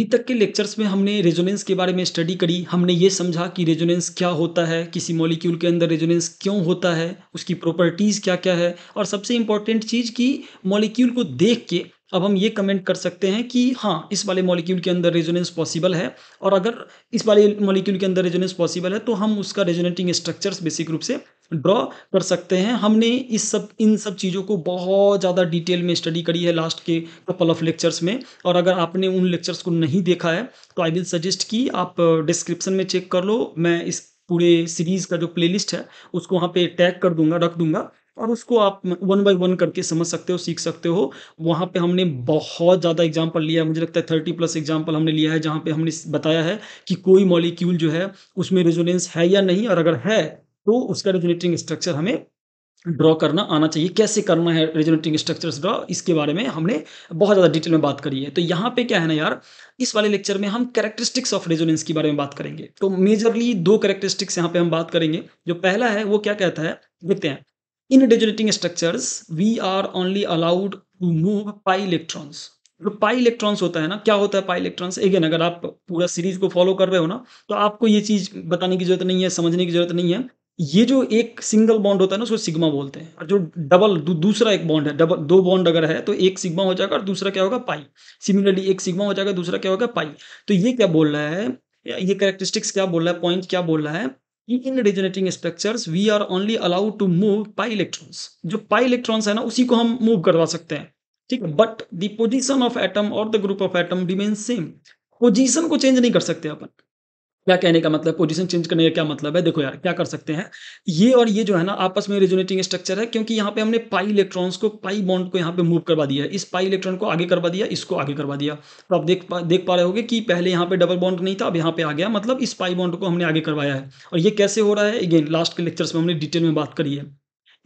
अभी तक के लेक्चर्स में हमने रेजोनेंस के बारे में स्टडी करी हमने ये समझा कि रेजोनेंस क्या होता है किसी मॉलिक्यूल के अंदर रेजोनेंस क्यों होता है उसकी प्रॉपर्टीज़ क्या क्या है और सबसे इम्पॉर्टेंट चीज़ कि मॉलिक्यूल को देख के अब हम ये कमेंट कर सकते हैं कि हाँ इस वाले मॉलिक्यूल के अंदर रेजोनेंस पॉसिबल है और अगर इस वाले मॉलिक्यूल के अंदर रेजोनेंस पॉसिबल है तो हम उसका रेजोनेटिंग स्ट्रक्चर्स बेसिक रूप से ड्रॉ कर सकते हैं हमने इस सब इन सब चीज़ों को बहुत ज़्यादा डिटेल में स्टडी करी है लास्ट के कपल ऑफ लेक्चर्स में और अगर आपने उन लेक्चर्स को नहीं देखा है तो आई विल सजेस्ट कि आप डिस्क्रिप्सन में चेक कर लो मैं इस पूरे सीरीज़ का जो प्लेलिस्ट है उसको वहाँ पे टैग कर दूंगा रख दूंगा और उसको आप वन बाय वन करके समझ सकते हो सीख सकते हो वहाँ पे हमने बहुत ज़्यादा एग्जाम्पल लिया है मुझे लगता है थर्टी प्लस एग्जाम्पल हमने लिया है जहाँ पे हमने बताया है कि कोई मॉलिक्यूल जो है उसमें रेजोनेंस है या नहीं और अगर है तो उसका रेजोनेटिंग स्ट्रक्चर हमें ड्रॉ करना आना चाहिए कैसे करना है रेजोनेटिंग स्ट्रक्चर्स ड्रॉ इसके बारे में हमने बहुत ज़्यादा डिटेल में बात करी है तो यहाँ पे क्या है ना यार इस वाले लेक्चर में हम कैरेक्टरिस्टिक्स ऑफ रेजोनेंस के बारे में बात करेंगे तो मेजरली दो कैरेक्टरिस्टिक्स यहाँ पे हम बात करेंगे जो पहला है वो क्या कहता है देखते हैं in detonating structures we are only allowed to move pi electrons जो पाई इलेक्ट्रॉन्स होता है ना क्या होता है पाई इलेक्ट्रॉन्स एगेन अगर आप पूरा सीरीज को फॉलो कर रहे हो ना तो आपको ये चीज बताने की जरूरत नहीं है समझने की जरूरत नहीं है ये जो एक सिंगल बॉन्ड होता है ना उसको सिग्मा बोलते हैं और जो डबल दू, दूसरा एक बॉन्ड है डबल दो बॉन्ड अगर है तो एक सिग्मा हो जाएगा और दूसरा क्या होगा पाई सिमिलरली एक सिग्मा हो जाएगा दूसरा क्या होगा पाई तो ये क्या बोल रहा है ये कैरेक्टरिस्टिक्स क्या बोल रहा है पॉइंट क्या बोल रहा है in resonating structures we are only allowed to move pi electrons जो पाई इलेक्ट्रॉन्स है ना उसी को हम मूव करवा सकते हैं ठीक है बट द ऑफ एटम और the group of atom remain same position को चेंज नहीं कर सकते अपन क्या कहने का मतलब पोजीशन चेंज करने का क्या मतलब है देखो यार क्या कर सकते हैं ये और ये जो है ना आपस में रिजोनेटिंग स्ट्रक्चर है क्योंकि यहाँ पे हमने पाई इलेक्ट्रॉन्स को पाई बॉन्ड को यहाँ पे मूव करवा दिया इस पाई इलेक्ट्रॉन को आगे करवा दिया इसको आगे करवा दिया तो आप देख पा देख पा रहे होगे कि पहले यहाँ पे डबल बॉन्ड नहीं था अब यहाँ पे आ गया मतलब इस पाई बॉन्ड को हमने आगे करवाया है और ये कैसे हो रहा है अगेन लास्ट के लेक्चर्स में हमने डिटेल में बात करी है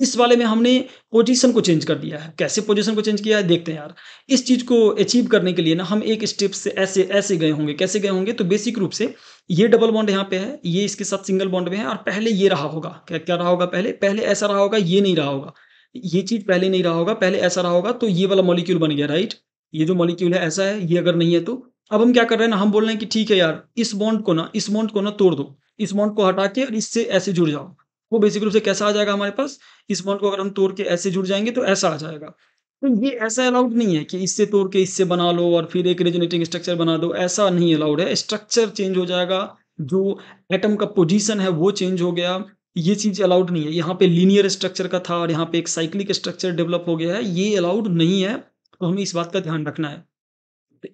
इस वाले में हमने पोजीशन को चेंज कर दिया है कैसे पोजीशन को चेंज किया है देखते हैं यार इस चीज़ को अचीव करने के लिए ना हम एक स्टेप से ऐसे ऐसे गए होंगे कैसे गए होंगे तो बेसिक रूप से ये डबल बॉन्ड यहाँ पे है ये इसके साथ सिंगल बॉन्ड में है और पहले ये रहा होगा क्या क्या रहा होगा पहले पहले ऐसा रहा होगा ये नहीं रहा होगा ये चीज़ पहले नहीं रहा होगा पहले ऐसा रहा होगा तो ये वाला मॉलिक्यूल बन गया राइट ये जो मॉलिक्यूल है ऐसा है ये अगर नहीं है तो अब हम क्या कर रहे हैं ना हम बोल रहे हैं कि ठीक है यार इस बॉन्ड को ना इस बॉन्ड को ना तोड़ दो इस बॉन्ड को हटा के और इससे ऐसे जुड़ जाओ वो बेसिक रूप से कैसा आ जाएगा हमारे पास इस बॉन्ड को अगर हम तोड़ के ऐसे जुड़ जाएंगे तो ऐसा आ जाएगा तो ये ऐसा अलाउड नहीं है कि इससे तोड़ के इससे बना लो और फिर एक रेजोनेटिंग स्ट्रक्चर बना दो ऐसा नहीं अलाउड है स्ट्रक्चर चेंज हो जाएगा जो एटम का पोजीशन है वो चेंज हो गया ये चीज़ अलाउड नहीं है यहाँ पे लीनियर स्ट्रक्चर का था और यहाँ पे एक साइक्लिक स्ट्रक्चर डेवलप हो गया है ये अलाउड नहीं है तो हमें इस बात का ध्यान रखना है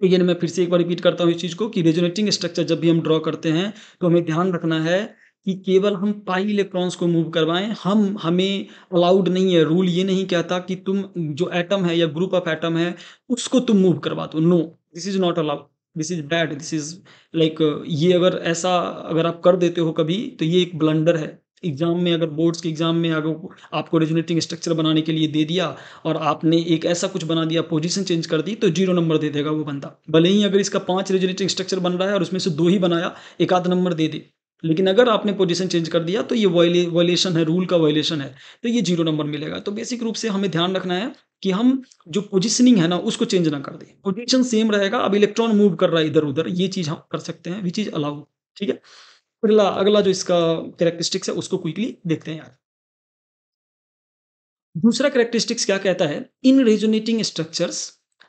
अगेन तो मैं फिर से एक बार रिपीट करता हूँ इस चीज़ को कि रेजोनेटिंग स्ट्रक्चर जब भी हम ड्रॉ करते हैं तो हमें ध्यान रखना है कि केवल हम पाई इलेक्ट्रॉन्स को मूव करवाएं हम हमें अलाउड नहीं है रूल ये नहीं कहता कि तुम जो एटम है या ग्रुप ऑफ एटम है उसको तुम मूव करवा दो no this is not allowed this is bad this is like ये अगर ऐसा अगर आप कर देते हो कभी तो ये एक ब्लंडर है एग्जाम में अगर बोर्ड्स के एग्जाम में अगर आपको रेजुनेटिंग स्ट्रक्चर बनाने के लिए दे दिया और आपने एक ऐसा कुछ बना दिया पोजीशन चेंज कर दी तो जीरो नंबर दे देगा वो बंदा भले ही अगर इसका पांच रेजुनेटिंग स्ट्रक्चर बन रहा है और उसमें से दो ही बनाया एक आध नंबर दे दे लेकिन अगर आपने पोजीशन चेंज कर दिया तो ये वॉयलेशन है रूल का वॉयलेशन है तो ये जीरो नंबर मिलेगा तो बेसिक रूप से हमें ध्यान रखना है कि हम जो पोजिशनिंग है ना उसको चेंज ना कर दें पोजिशन सेम रहेगा अब इलेक्ट्रॉन मूव कर रहा है इधर उधर ये चीज़ हम कर सकते हैं विच इज़ अलाउ ठीक है अगला अगला जो इसका कैरेक्टरिस्टिक्स है उसको क्विकली देखते हैं यार दूसरा कैरेक्टरिस्टिक्स क्या कहता है in resonating structures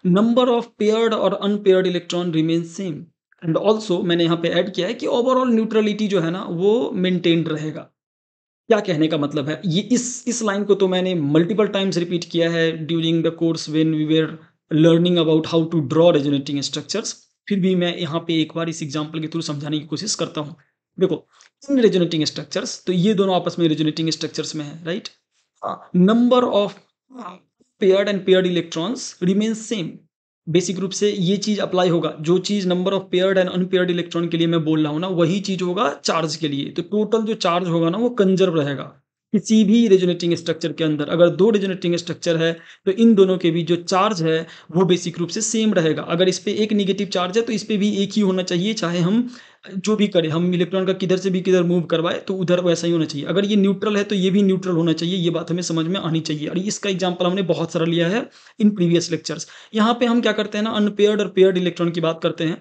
number of paired और unpaired electron remain same and also मैंने यहाँ पे ऐड किया है कि ओवरऑल न्यूट्रलिटी जो है ना वो मेनटेन रहेगा क्या कहने का मतलब है ये इस इस लाइन को तो मैंने मल्टीपल टाइम्स रिपीट किया है during the course when we were learning about how to draw resonating structures फिर भी मैं यहाँ पे एक बार इस एग्जाम्पल के थ्रू समझाने की कोशिश करता हूँ देखो इन रेजोनेटिंग स्ट्रक्चर्स तो ये दोनों आपस में रेजोनेटिंग स्ट्रक्चर्स में है right number of paired and paired electrons remains same basic रूप से ये चीज़ अप्लाई होगा जो चीज़ number of paired and unpaired electron के लिए मैं बोल रहा हूँ ना वही चीज़ होगा चार्ज के लिए तो टोटल जो चार्ज होगा ना वो कंजर्व रहेगा किसी भी रेजोनेटिंग स्ट्रक्चर के अंदर अगर दो रेजोनेटिंग स्ट्रक्चर है तो इन दोनों के बीच जो चार्ज है वो बेसिक रूप से सेम रहेगा अगर इस पर एक निगेटिव चार्ज है तो इस पर भी एक ही होना चाहिए चाहे हम जो भी करें हम इलेक्ट्रॉन का किधर से भी किधर मूव करवाए तो उधर वैसा ही होना चाहिए अगर ये न्यूट्रल है तो ये भी न्यूट्रल होना चाहिए ये बात हमें समझ में आनी चाहिए और इसका एग्जाम्पल हमने बहुत सारा लिया है इन प्रीवियस लेक्चर्स यहाँ पे हम क्या करते हैं ना अनपेयर्ड और पेयर्ड इलेक्ट्रॉन की बात करते हैं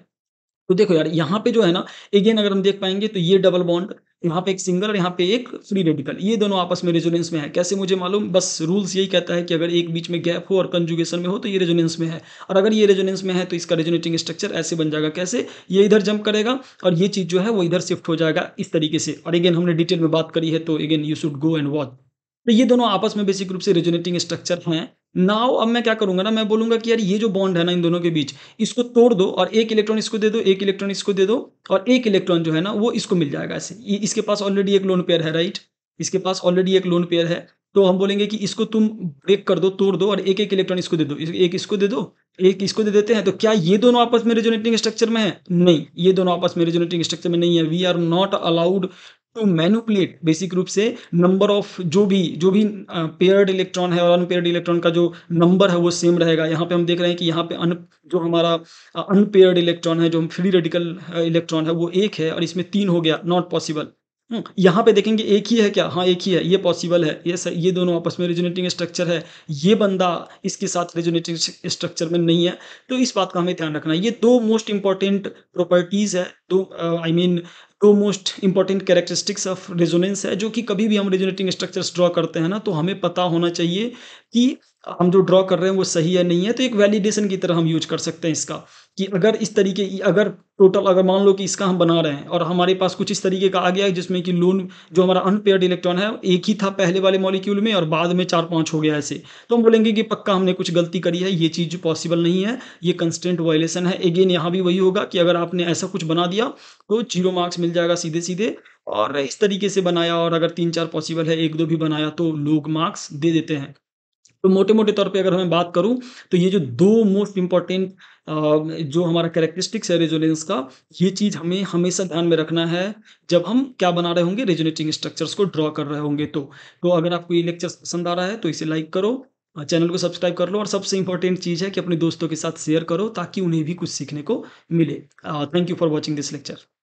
तो देखो यार यहाँ पे जो है ना अगेन अगर हम देख पाएंगे तो ये डबल बॉन्ड यहाँ पे एक सिंगल और यहाँ पे एक फ्री रेडिकल ये दोनों आपस में रेजोनेंस में है कैसे मुझे मालूम बस रूल्स यही कहता है कि अगर एक बीच में गैप हो और कंजुगेशन में हो तो ये रेजोनेंस में है और अगर ये रेजोनेंस में है तो इसका रेजोनेटिंग स्ट्रक्चर ऐसे बन जाएगा कैसे ये इधर जंप करेगा और ये चीज़ जो है वो इधर शिफ्ट हो जाएगा इस तरीके से और अगेन हमने डिटेल में बात करी है तो again you should go and watch तो ये दोनों आपस में बेसिक रूप से रेजोनेटिंग स्ट्रक्चर हैं नाउ अब मैं क्या करूंगा ना मैं बोलूंगा कि यार ये जो बॉन्ड है ना इन दोनों के बीच इसको तोड़ दो और एक इलेक्ट्रॉन इसको दे दो एक इलेक्ट्रॉन इसको दे दो और एक इलेक्ट्रॉन जो है ना वो इसको मिल जाएगा ऐसे इसके पास ऑलरेडी एक लोन पेयर है राइट इसके पास ऑलरेडी एक लोन पेयर है तो हम बोलेंगे कि इसको तुम ब्रेक कर दो तोड़ दो और एक एक इलेक्ट्रॉन इसको दे दो एक इसको दे दो एक इसको दे देते हैं तो क्या ये दोनों आपस में रेजोनेटिंग स्ट्रक्चर में है नहीं ये दोनों आपस में रेजोनेटिंग स्ट्रक्चर में नहीं है we are not allowed to manipulate basic रूप से नंबर ऑफ जो भी जो भी पेयर्ड इलेक्ट्रॉन है और अनपेयर्ड इलेक्ट्रॉन का जो नंबर है वो सेम रहेगा यहाँ पे हम देख रहे हैं कि यहाँ पे अन जो हमारा अनपेयर्ड इलेक्ट्रॉन है जो फ्री रेडिकल इलेक्ट्रॉन है वो एक है और इसमें तीन हो गया नॉट पॉसिबल हम्म, यहाँ पे देखेंगे एक ही है क्या हाँ एक ही है ये पॉसिबल है ये सर ये दोनों आपस में रेजोनेटिंग स्ट्रक्चर है ये बंदा इसके साथ रेजोनेटिंग स्ट्रक्चर में नहीं है तो इस बात का हमें ध्यान रखना है ये दो मोस्ट इंपॉर्टेंट प्रॉपर्टीज़ है दो आई मीन दो most important characteristics of resonance है जो कि कभी भी हम रेजोनेटिंग स्ट्रक्चर ड्रॉ करते हैं ना तो हमें पता होना चाहिए कि हम जो ड्रॉ कर रहे हैं वो सही है नहीं है तो एक वैलिडेशन की तरह हम यूज कर सकते हैं इसका कि अगर इस तरीके अगर टोटल अगर मान लो कि इसका हम बना रहे हैं और हमारे पास कुछ इस तरीके का आ गया है जिसमें कि लोन जो हमारा अनपेयर्ड इलेक्ट्रॉन है एक ही था पहले वाले मॉलिक्यूल में और बाद में चार पाँच हो गया ऐसे तो हम बोलेंगे कि पक्का हमने कुछ गलती करी है ये चीज़ पॉसिबल नहीं है ये कंस्टेंट वायलेशन है अगेन यहाँ भी वही होगा कि अगर आपने ऐसा कुछ बना दिया तो जीरो मार्क्स मिल जाएगा सीधे सीधे और इस तरीके से बनाया और अगर तीन चार पॉसिबल है एक दो भी बनाया तो लोग मार्क्स दे देते हैं तो मोटे मोटे तौर पे अगर मैं बात करूं तो ये जो दो मोस्ट इंपॉर्टेंट जो हमारा कैरेक्टरिस्टिक्स है रेजोनेंस का ये चीज़ हमें हमेशा ध्यान में रखना है जब हम क्या बना रहे होंगे रेजोनेटिंग स्ट्रक्चर्स को ड्रॉ कर रहे होंगे तो तो अगर आपको ये लेक्चर पसंद आ रहा है तो इसे लाइक करो चैनल को सब्सक्राइब कर लो और सबसे इंपॉर्टेंट चीज़ है कि अपने दोस्तों के साथ शेयर करो ताकि उन्हें भी कुछ सीखने को मिले thank you for watching this lecture